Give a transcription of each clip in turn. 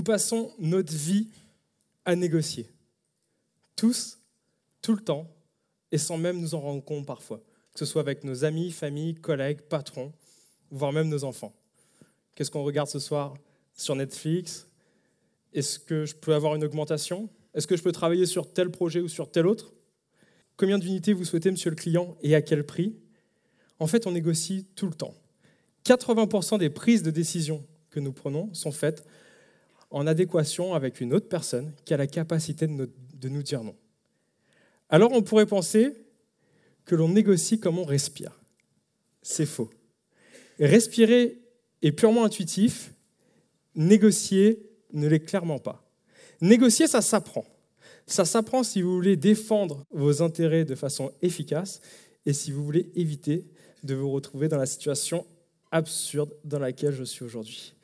Nous passons notre vie à négocier. Tous, tout le temps, et sans même nous en rendre compte parfois, que ce soit avec nos amis, familles, collègues, patrons, voire même nos enfants. Qu'est-ce qu'on regarde ce soir sur Netflix Est-ce que je peux avoir une augmentation Est-ce que je peux travailler sur tel projet ou sur tel autre Combien d'unités vous souhaitez, monsieur le client, et à quel prix En fait, on négocie tout le temps. 80% des prises de décision que nous prenons sont faites en adéquation avec une autre personne qui a la capacité de nous dire non. Alors on pourrait penser que l'on négocie comme on respire. C'est faux. Respirer est purement intuitif, négocier ne l'est clairement pas. Négocier, ça s'apprend. Ça s'apprend si vous voulez défendre vos intérêts de façon efficace et si vous voulez éviter de vous retrouver dans la situation absurde dans laquelle je suis aujourd'hui.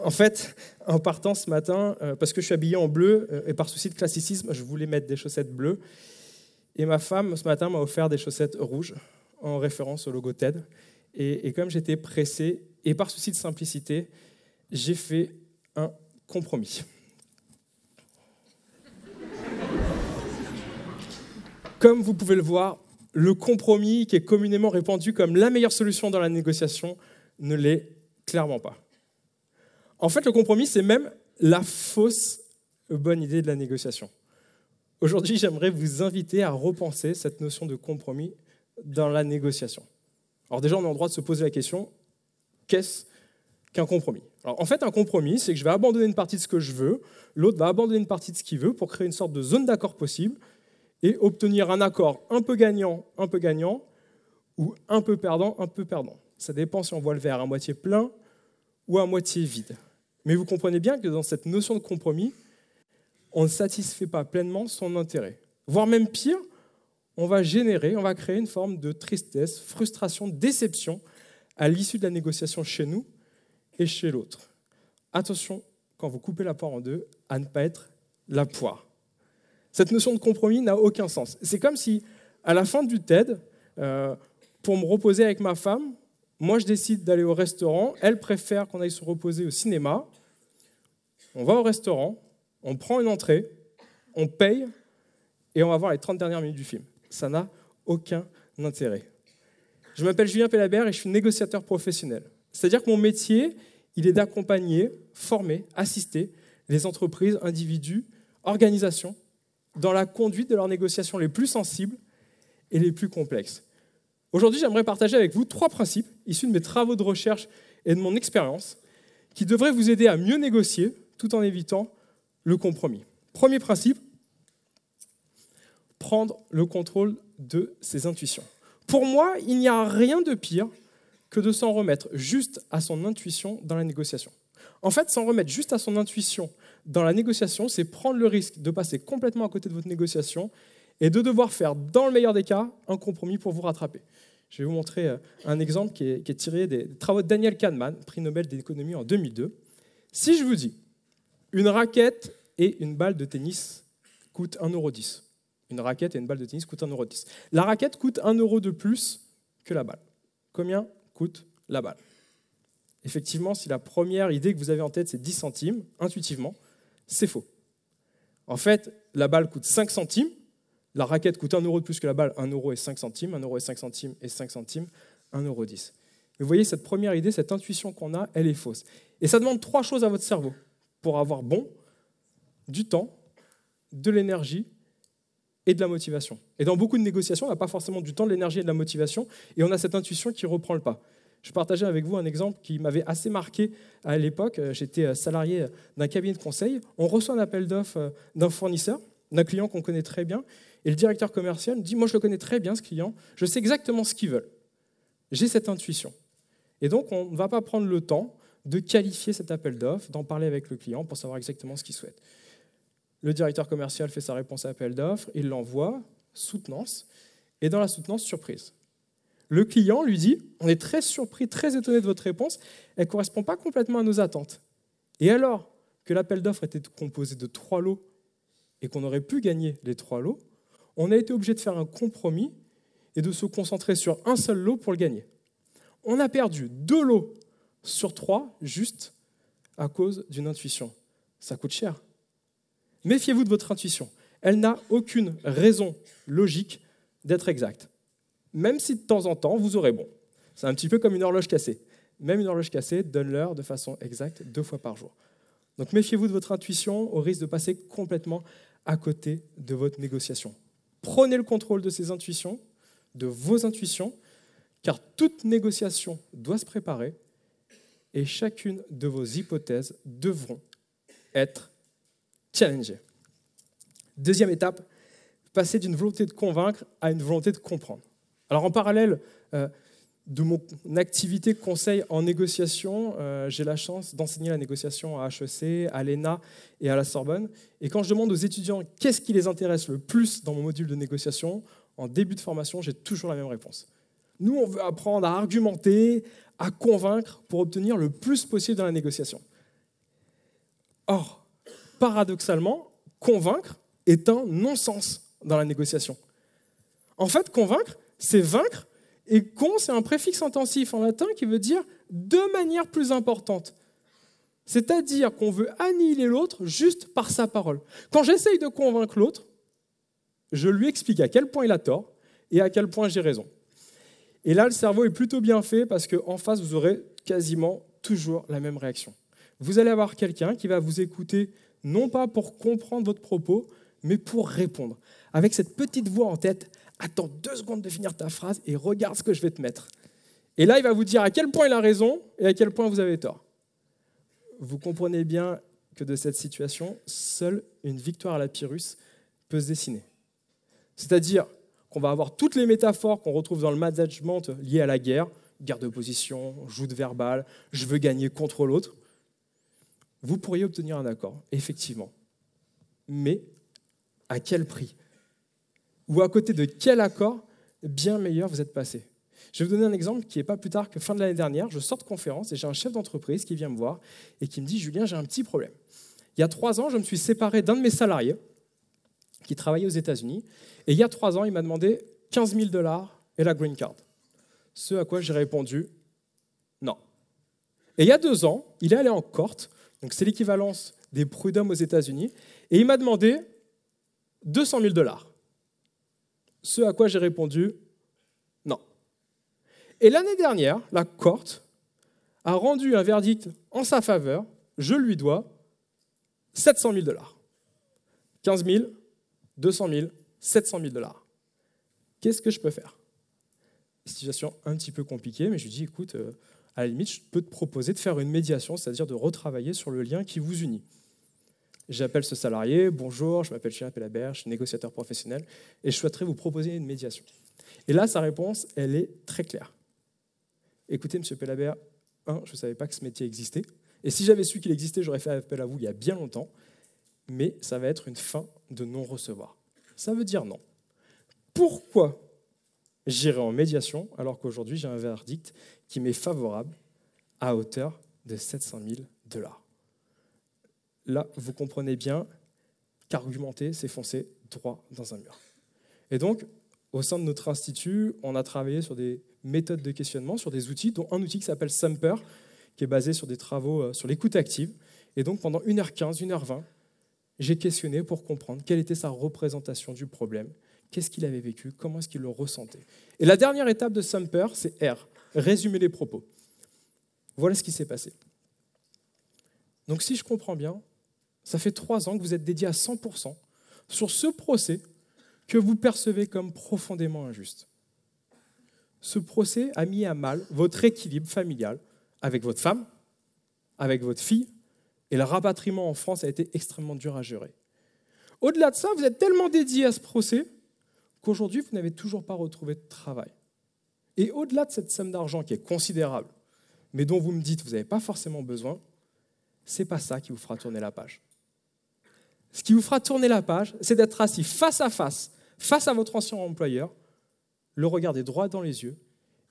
En fait, en partant ce matin, euh, parce que je suis habillé en bleu, euh, et par souci de classicisme, je voulais mettre des chaussettes bleues. Et ma femme, ce matin, m'a offert des chaussettes rouges, en référence au logo TED. Et, et comme j'étais pressé, et par souci de simplicité, j'ai fait un compromis. Comme vous pouvez le voir, le compromis qui est communément répandu comme la meilleure solution dans la négociation ne l'est clairement pas. En fait, le compromis, c'est même la fausse bonne idée de la négociation. Aujourd'hui, j'aimerais vous inviter à repenser cette notion de compromis dans la négociation. Alors déjà, on est en droit de se poser la question, qu'est-ce qu'un compromis en fait, un compromis, c'est que je vais abandonner une partie de ce que je veux, l'autre va abandonner une partie de ce qu'il veut pour créer une sorte de zone d'accord possible et obtenir un accord un peu gagnant, un peu gagnant, ou un peu perdant, un peu perdant. Ça dépend si on voit le verre à moitié plein ou à moitié vide. Mais vous comprenez bien que dans cette notion de compromis, on ne satisfait pas pleinement son intérêt. Voire même pire, on va générer, on va créer une forme de tristesse, frustration, déception à l'issue de la négociation chez nous et chez l'autre. Attention, quand vous coupez la poire en deux, à ne pas être la poire. Cette notion de compromis n'a aucun sens. C'est comme si, à la fin du TED, euh, pour me reposer avec ma femme, moi je décide d'aller au restaurant, elle préfère qu'on aille se reposer au cinéma, on va au restaurant, on prend une entrée, on paye, et on va voir les 30 dernières minutes du film. Ça n'a aucun intérêt. Je m'appelle Julien Pellabert et je suis négociateur professionnel. C'est-à-dire que mon métier, il est d'accompagner, former, assister les entreprises, individus, organisations dans la conduite de leurs négociations les plus sensibles et les plus complexes. Aujourd'hui, j'aimerais partager avec vous trois principes issus de mes travaux de recherche et de mon expérience qui devraient vous aider à mieux négocier, tout en évitant le compromis. Premier principe, prendre le contrôle de ses intuitions. Pour moi, il n'y a rien de pire que de s'en remettre juste à son intuition dans la négociation. En fait, s'en remettre juste à son intuition dans la négociation, c'est prendre le risque de passer complètement à côté de votre négociation et de devoir faire, dans le meilleur des cas, un compromis pour vous rattraper. Je vais vous montrer euh, un exemple qui est, tiré des travaux de Daniel Kahneman, prix Nobel d'économie en 2002. Si je vous dis, une raquette et une balle de tennis coûtent 1,10€. Une raquette et une balle de tennis coûtent 1,10€. La raquette coûte 1 euro de plus que la balle. Combien coûte la balle Effectivement, si la première idée que vous avez en tête, c'est 10 centimes, intuitivement, c'est faux. En fait, la balle coûte 5 centimes, la raquette coûte 1 euro de plus que la balle, 1 euro et 5 centimes, 1 euro et 5 centimes et 5 centimes, 1 euro 10. Vous voyez, cette première idée, cette intuition qu'on a, elle est fausse. Et ça demande trois choses à votre cerveau pour avoir bon, du temps, de l'énergie et de la motivation. Et dans beaucoup de négociations, on n'a pas forcément du temps, de l'énergie et de la motivation, et on a cette intuition qui reprend le pas. Je partageais avec vous un exemple qui m'avait assez marqué à l'époque. Euh, j'étais euh, salarié euh, d'un cabinet de conseil. On reçoit un appel d'offres d'un fournisseur, d'un client qu'on connaît très bien, et le directeur commercial dit, moi je le connais très bien ce client, je sais exactement ce qu'ils veulent. J'ai cette intuition. Et donc on ne va pas prendre le temps de qualifier cet appel d'offres, d'en parler avec le client pour savoir exactement ce qu'il souhaite. Le directeur commercial fait sa réponse à appel d'offres, il l'envoie, soutenance, et dans la soutenance, surprise. Le client lui dit On est très surpris, très étonné de votre réponse, elle ne correspond pas complètement à nos attentes. Et alors que l'appel d'offres était composé de trois lots et qu'on aurait pu gagner les trois lots, on a été obligé de faire un compromis et de se concentrer sur un seul lot pour le gagner. On a perdu deux lots sur trois juste à cause d'une intuition. Ça coûte cher. Méfiez-vous de votre intuition. Elle n'a aucune raison logique d'être exacte. Même si de temps en temps, vous aurez bon. C'est un petit peu comme une horloge cassée. Même une horloge cassée donne l'heure de façon exacte deux fois par jour. Donc méfiez-vous de votre intuition au risque de passer complètement à côté de votre négociation. Prenez le contrôle de ces intuitions, de vos intuitions, car toute négociation doit se préparer et chacune de vos hypothèses devront être challengées. Deuxième étape, passer d'une volonté de convaincre à une volonté de comprendre. Alors en parallèle euh, de mon activité conseil en négociation, euh, j'ai la chance d'enseigner la négociation à HEC, à l'ENA et à la Sorbonne. Et quand je demande aux étudiants qu'est-ce qui les intéresse le plus dans mon module de négociation, en début de formation, j'ai toujours la même réponse. Nous, on veut apprendre à argumenter, à convaincre pour obtenir le plus possible dans la négociation. Or, paradoxalement, convaincre est un non-sens dans la négociation. En fait, convaincre, c'est vaincre, et con, c'est un préfixe intensif en latin qui veut dire de manière plus importante. C'est-à-dire qu'on veut annihiler l'autre juste par sa parole. Quand j'essaye de convaincre l'autre, je lui explique à quel point il a tort et à quel point j'ai raison. Et là, le cerveau est plutôt bien fait parce qu'en face, vous aurez quasiment toujours la même réaction. Vous allez avoir quelqu'un qui va vous écouter, non pas pour comprendre votre propos, mais pour répondre. Avec cette petite voix en tête, attends deux secondes de finir ta phrase et regarde ce que je vais te mettre. Et là, il va vous dire à quel point il a raison et à quel point vous avez tort. Vous comprenez bien que de cette situation, seule une victoire à la Pyrrhus peut se dessiner. C'est-à-dire, qu'on va avoir toutes les métaphores qu'on retrouve dans le management lié à la guerre, guerre de position, joute verbale, je veux gagner contre l'autre, vous pourriez obtenir un accord, effectivement. Mais à quel prix Ou à côté de quel accord bien meilleur vous êtes passé Je vais vous donner un exemple qui n'est pas plus tard que fin de l'année dernière. Je sors de conférence et j'ai un chef d'entreprise qui vient me voir et qui me dit Julien, j'ai un petit problème. Il y a trois ans, je me suis séparé d'un de mes salariés qui travaillait aux États-Unis. Et il y a trois ans, il m'a demandé 15 000 dollars et la green card. Ce à quoi j'ai répondu non. Et il y a deux ans, il est allé en Corte, donc c'est l'équivalence des prud'hommes aux États-Unis, et il m'a demandé 200 000 dollars. Ce à quoi j'ai répondu non. Et l'année dernière, la Corte a rendu un verdict en sa faveur, je lui dois 700 000 dollars. 15 000, 200 000, 700 000 dollars. Qu'est-ce que je peux faire Situation un petit peu compliquée, mais je lui dis, écoute, euh, à la limite, je peux te proposer de faire une médiation, c'est-à-dire de retravailler sur le lien qui vous unit. J'appelle ce salarié, bonjour, je m'appelle Chirap Pellabert, je suis négociateur professionnel, et je souhaiterais vous proposer une médiation. Et là, sa réponse, elle est très claire. Écoutez, monsieur Pellabert, un, je ne savais pas que ce métier existait, et si j'avais su qu'il existait, j'aurais fait appel à vous il y a bien longtemps, mais ça va être une fin de non-recevoir. Ça veut dire non. Pourquoi j'irai en médiation alors qu'aujourd'hui j'ai un verdict qui m'est favorable à hauteur de 700 000 dollars Là, vous comprenez bien qu'argumenter, c'est foncer droit dans un mur. Et donc, au sein de notre institut, on a travaillé sur des méthodes de questionnement, sur des outils, dont un outil qui s'appelle Samper, qui est basé sur des travaux euh, sur l'écoute active. Et donc, pendant 1h15, 1h20, j'ai questionné pour comprendre quelle était sa représentation du problème, qu'est-ce qu'il avait vécu, comment est-ce qu'il le ressentait. Et la dernière étape de Sumper, c'est R, résumer les propos. Voilà ce qui s'est passé. Donc si je comprends bien, ça fait trois ans que vous êtes dédié à 100% sur ce procès que vous percevez comme profondément injuste. Ce procès a mis à mal votre équilibre familial avec votre femme, avec votre fille, et le rapatriement en France a été extrêmement dur à gérer. Au-delà de ça, vous êtes tellement dédié à ce procès qu'aujourd'hui, vous n'avez toujours pas retrouvé de travail. Et au-delà de cette somme d'argent qui est considérable, mais dont vous me dites que vous n'avez pas forcément besoin, c'est pas ça qui vous fera tourner la page. Ce qui vous fera tourner la page, c'est d'être assis face à face, face à votre ancien employeur, le regarder droit dans les yeux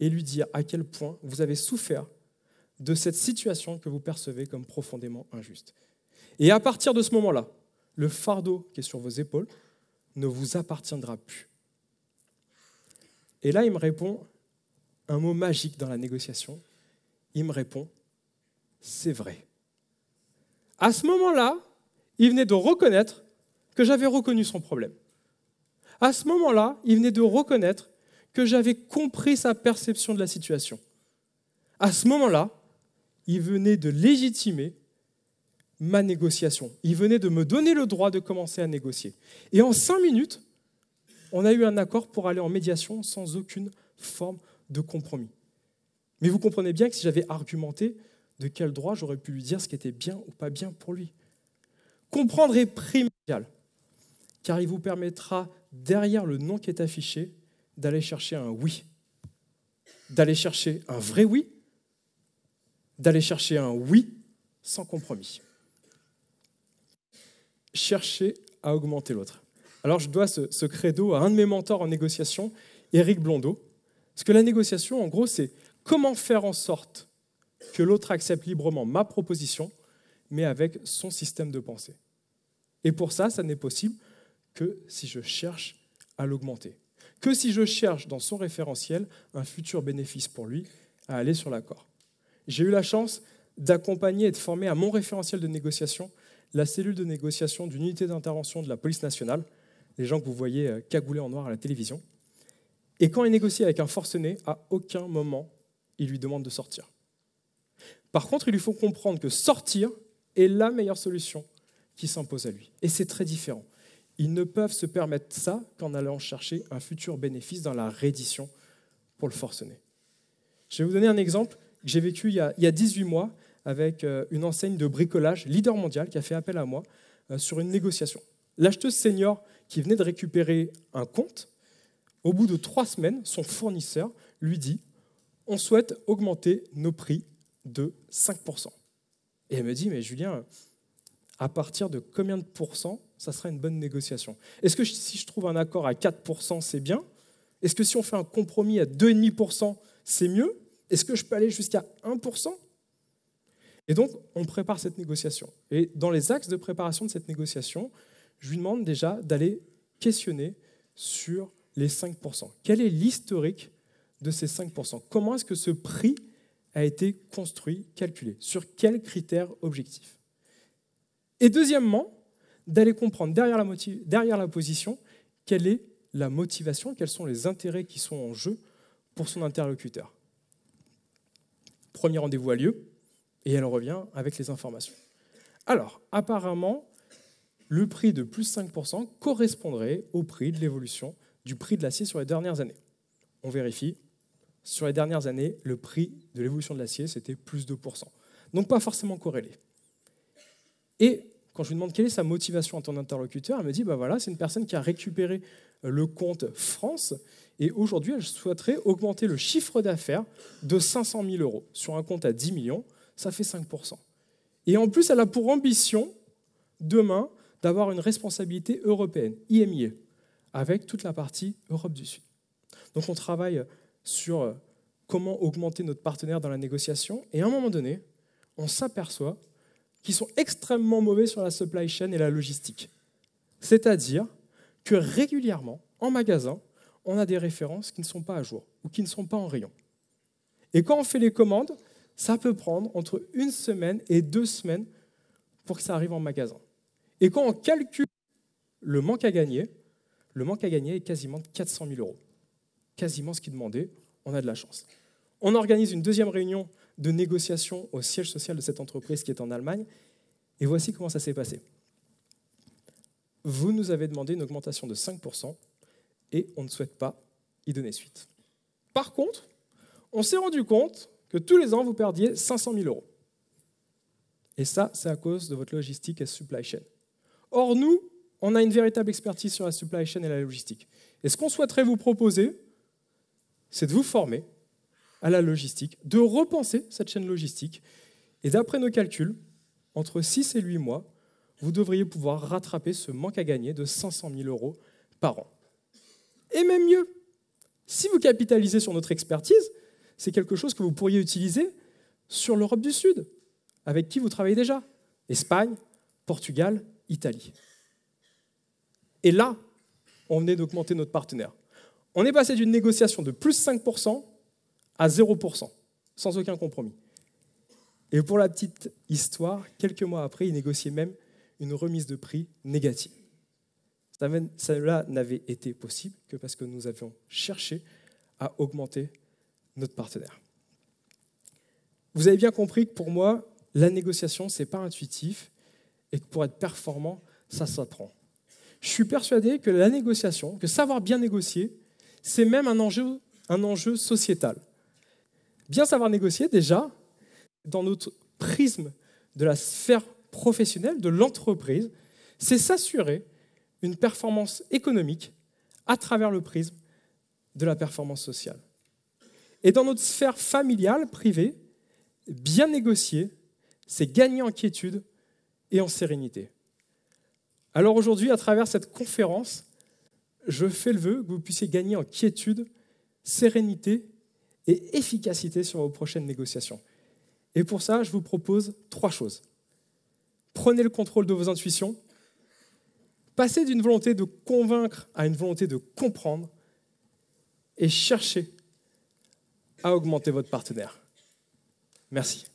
et lui dire à quel point vous avez souffert de cette situation que vous percevez comme profondément injuste. Et à partir de ce moment-là, le fardeau qui est sur vos épaules ne vous appartiendra plus. Et là, il me répond un mot magique dans la négociation. Il me répond, c'est vrai. À ce moment-là, il venait de reconnaître que j'avais reconnu son problème. À ce moment-là, il venait de reconnaître que j'avais compris sa perception de la situation. À ce moment-là, il venait de légitimer ma négociation. Il venait de me donner le droit de commencer à négocier. Et en cinq minutes, on a eu un accord pour aller en médiation sans aucune forme de compromis. Mais vous comprenez bien que si j'avais argumenté, de quel droit j'aurais pu lui dire ce qui était bien ou pas bien pour lui Comprendre est primordial, car il vous permettra, derrière le nom qui est affiché, d'aller chercher un oui, d'aller chercher un vrai oui d'aller chercher un oui sans compromis. Chercher à augmenter l'autre. Alors je dois ce, credo à un de mes mentors en négociation, Éric Blondeau. Parce que la négociation, en gros, c'est comment faire en sorte que l'autre accepte librement ma proposition, mais avec son système de pensée. Et pour ça, ça n'est possible que si je cherche à l'augmenter. Que si je cherche dans son référentiel un futur bénéfice pour lui à aller sur l'accord. J'ai eu la chance d'accompagner et de former à mon référentiel de négociation la cellule de négociation d'une unité d'intervention de la police nationale, les gens que vous voyez euh, cagoulés en noir à la télévision. Et quand il négocie avec un forcené, à aucun moment, il lui demande de sortir. Par contre, il lui faut comprendre que sortir est la meilleure solution qui s'impose à lui. Et c'est très différent. Ils ne peuvent se permettre ça qu'en allant chercher un futur bénéfice dans la reddition pour le forcené. Je vais vous donner un exemple j'ai vécu il y, a, 18 mois avec euh, une enseigne de bricolage, leader mondial, qui a fait appel à moi euh, sur une négociation. L'acheteuse senior qui venait de récupérer un compte, au bout de trois semaines, son fournisseur lui dit On souhaite augmenter nos prix de 5%. Et elle me dit Mais Julien, à partir de combien de pourcents ça sera une bonne négociation Est-ce que si je trouve un accord à 4%, c'est bien Est-ce que si on fait un compromis à 2,5%, c'est mieux est-ce que je peux aller jusqu'à 1% Et donc, on prépare cette négociation. Et dans les axes de préparation de cette négociation, je lui demande déjà d'aller questionner sur les 5%. Quel est l'historique de ces 5% Comment est-ce que ce prix a été construit, calculé Sur quels critères objectifs Et deuxièmement, d'aller comprendre derrière la, position quelle est la motivation, quels sont les intérêts qui sont en jeu pour son interlocuteur. Premier rendez-vous a lieu et elle revient avec les informations. Alors, apparemment, le prix de plus 5% correspondrait au prix de l'évolution du prix de l'acier sur les dernières années. On vérifie. Sur les dernières années, le prix de l'évolution de l'acier, c'était plus 2%. Donc pas forcément corrélé. Et quand je lui demande quelle est sa motivation à ton interlocuteur, elle me dit, bah voilà, c'est une personne qui a récupéré le compte France et aujourd'hui, elle souhaiterait augmenter le chiffre d'affaires de 500 000 euros. Sur un compte à 10 millions, ça fait 5%. Et en plus, elle a pour ambition, demain, d'avoir une responsabilité européenne, IMIE, avec toute la partie Europe du Sud. Donc on travaille sur euh, comment augmenter notre partenaire dans la négociation. Et à un moment donné, on s'aperçoit qu'ils sont extrêmement mauvais sur la supply chain et la logistique. C'est-à-dire que régulièrement, en magasin, on a des références qui ne sont pas à jour ou qui ne sont pas en rayon. Et quand on fait les commandes, ça peut prendre entre une semaine et deux semaines pour que ça arrive en magasin. Et quand on calcule le manque à gagner, le manque à gagner est quasiment de 400 000 euros. Quasiment ce qui demandait, on a de la chance. On organise une deuxième réunion de négociation au siège social de cette entreprise qui est en Allemagne, et voici comment ça s'est passé. Vous nous avez demandé une augmentation de 5%, et on ne souhaite pas y donner suite. Par contre, on s'est rendu compte que tous les ans, vous perdiez 500 000 euros. Et ça, c'est à cause de votre logistique et supply chain. Or, nous, on a une véritable expertise sur la supply chain et la logistique. Et ce qu'on souhaiterait vous proposer, c'est de vous former à la logistique, de repenser cette chaîne logistique. Et d'après nos calculs, entre 6 et 8 mois, vous devriez pouvoir rattraper ce manque à gagner de 500 000 euros par an. Et même mieux, si vous capitalisez sur notre expertise, c'est quelque chose que vous pourriez utiliser sur l'Europe du Sud, avec qui vous travaillez déjà. Espagne, Portugal, Italie. Et là, on venait d'augmenter notre partenaire. On est passé d'une négociation de plus 5% à 0%, sans aucun compromis. Et pour la petite histoire, quelques mois après, ils négociaient même une remise de prix négative. Cela n'avait été possible que parce que nous avions cherché à augmenter notre partenaire. Vous avez bien compris que pour moi, la négociation, ce n'est pas intuitif et que pour être performant, ça s'apprend. Je suis persuadé que la négociation, que savoir bien négocier, c'est même un enjeu, un enjeu sociétal. Bien savoir négocier, déjà, dans notre prisme de la sphère professionnelle, de l'entreprise, c'est s'assurer une performance économique à travers le prisme de la performance sociale. Et dans notre sphère familiale, privée, bien négocier, c'est gagner en quiétude et en sérénité. Alors aujourd'hui, à travers cette conférence, je fais le vœu que vous puissiez gagner en quiétude, sérénité et efficacité sur vos prochaines négociations. Et pour ça, je vous propose trois choses. Prenez le contrôle de vos intuitions, Passer d'une volonté de convaincre à une volonté de comprendre et chercher à augmenter votre partenaire. Merci.